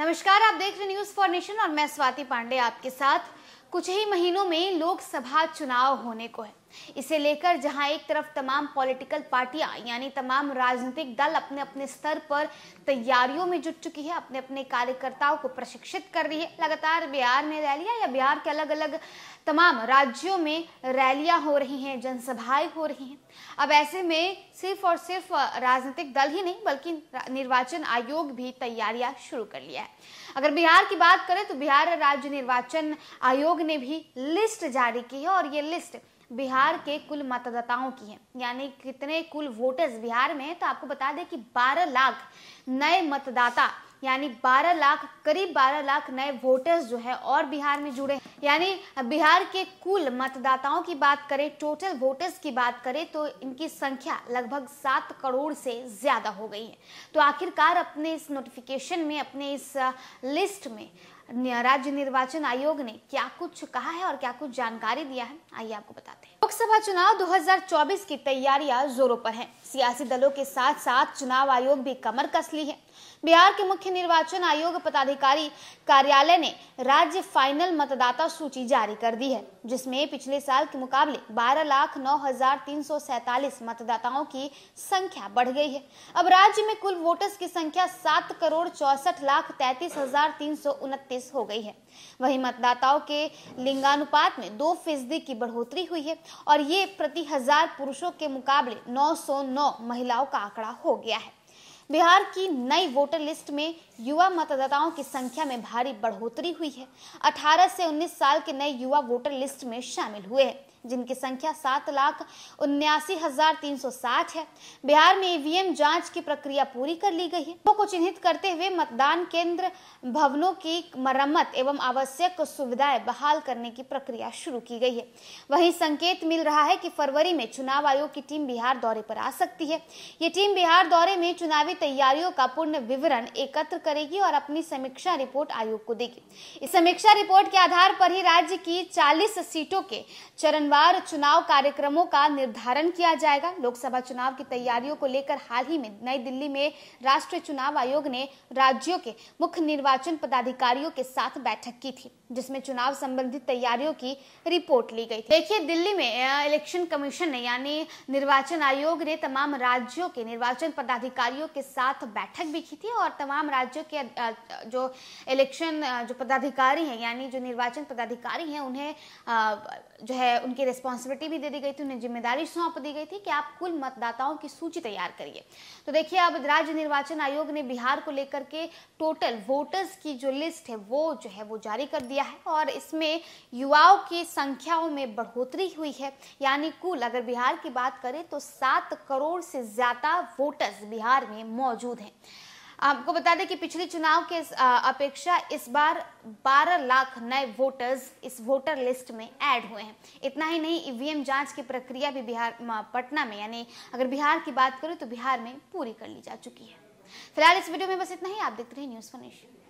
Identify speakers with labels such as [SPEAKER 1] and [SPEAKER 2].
[SPEAKER 1] नमस्कार आप देख रहे न्यूज फॉर नेशन और मैं स्वाति पांडे आपके साथ कुछ ही महीनों में लोकसभा चुनाव होने को है इसे लेकर जहां एक तरफ तमाम पॉलिटिकल पार्टियां यानी तमाम राजनीतिक दल अपने अपने स्तर पर तैयारियों में जुट चुकी है अपने अपने कार्यकर्ताओं को प्रशिक्षित कर रही है लगातार बिहार में रैलियां या बिहार के अलग अलग तमाम राज्यों में रैलियां हो रही हैं जनसभाएं हो रही हैं अब ऐसे में सिर्फ और सिर्फ राजनीतिक दल ही नहीं बल्कि निर्वाचन आयोग भी तैयारियां शुरू कर लिया है अगर बिहार की बात करें तो बिहार राज्य निर्वाचन आयोग ने भी लिस्ट जारी की है और ये लिस्ट बिहार के कुल मतदाताओं की है यानी कितने कुल वोटर्स बिहार में है तो आपको बता दें कि 12 लाख नए मतदाता यानी 12 लाख करीब 12 लाख नए वोटर्स जो है और बिहार में जुड़े यानी बिहार के कुल मतदाताओं की बात करें टोटल वोटर्स की बात करें तो इनकी संख्या लगभग सात करोड़ से ज़्यादा हो गई है तो आखिरकार अपने इस नोटिफिकेशन में अपने इस लिस्ट में राज्य निर्वाचन आयोग ने क्या कुछ कहा है और क्या कुछ जानकारी दिया है आइए आपको बता लोकसभा चुनाव 2024 की तैयारियां जोरों पर हैं। सियासी दलों के साथ साथ चुनाव आयोग भी कमर कस ली है बिहार के मुख्य निर्वाचन आयोग पदाधिकारी कार्यालय ने राज्य फाइनल मतदाता सूची जारी कर दी है जिसमें पिछले साल के मुकाबले बारह लाख नौ हजार तीन सौ सैतालीस मतदाताओं की संख्या बढ़ गई है अब राज्य में कुल वोटर्स की संख्या सात करोड़ चौसठ लाख तैतीस हजार तीन सौ उनतीस हो गई है वहीं मतदाताओं के लिंगानुपात में दो फीसदी की बढ़ोतरी हुई है और ये प्रति हजार पुरुषों के मुकाबले नौ महिलाओं का आंकड़ा हो गया है बिहार की नई वोटर लिस्ट में युवा मतदाताओं की संख्या में भारी बढ़ोतरी हुई है 18 से 19 साल के नए युवा वोटर लिस्ट में शामिल हुए हैं जिनकी संख्या सात लाख उन्यासी हजार तीन सौ साठ है बिहार में ईवीएम e जांच की प्रक्रिया पूरी कर ली गई है तो को चिन्हित करते हुए मतदान केंद्र भवनों की मरम्मत एवं आवश्यक सुविधाएं बहाल करने की प्रक्रिया शुरू की गई है वहीं संकेत मिल रहा है कि फरवरी में चुनाव आयोग की टीम बिहार दौरे पर आ सकती है ये टीम बिहार दौरे में चुनावी तैयारियों का पूर्ण विवरण एकत्र करेगी और अपनी समीक्षा रिपोर्ट आयोग को देगी इस समीक्षा रिपोर्ट के आधार पर ही राज्य की चालीस सीटों के चरणवार बार चुनाव कार्यक्रमों का निर्धारण किया जाएगा लोकसभा चुनाव की तैयारियों को लेकर हाल ही में नई दिल्ली में राष्ट्रीय चुनाव आयोग ने राज्यों के मुख्य निर्वाचन पदाधिकारियों के साथ बैठक की थी जिसमें चुनाव संबंधित तैयारियों की रिपोर्ट ली गई थी देखिए दिल्ली में इलेक्शन कमीशन ने यानी निर्वाचन आयोग ने तमाम राज्यों के निर्वाचन पदाधिकारियों के साथ बैठक भी की थी और तमाम राज्यों के जो इलेक्शन जो पदाधिकारी हैं यानी जो निर्वाचन पदाधिकारी हैं उन्हें जो है उनके उनकी रिस्पॉन्सिबिलिटी भी दे दी गई थी उन्हें जिम्मेदारी सौंप दी गई थी कि आप कुल मतदाताओं की सूची तैयार करिए तो देखिए अब राज्य निर्वाचन आयोग ने बिहार को लेकर के टोटल वोटर्स की जो लिस्ट है वो जो है वो जारी कर दिया है और इसमें युवाओं की संख्याओं में बढ़ोतरी हुई है यानी कुल अगर बिहार की बात करें तो सात करोड़ से ज़्यादा वोटर्स बिहार में मौजूद हैं आपको बता दें कि पिछले चुनाव के अपेक्षा इस बार 12 लाख नए वोटर्स इस वोटर लिस्ट में ऐड हुए हैं इतना ही नहीं ईवीएम e जांच की प्रक्रिया भी बिहार पटना में यानी अगर बिहार की बात करें तो बिहार में पूरी कर ली जा चुकी है फिलहाल इस वीडियो में बस इतना ही आप देखते रहे न्यूज़ फॉर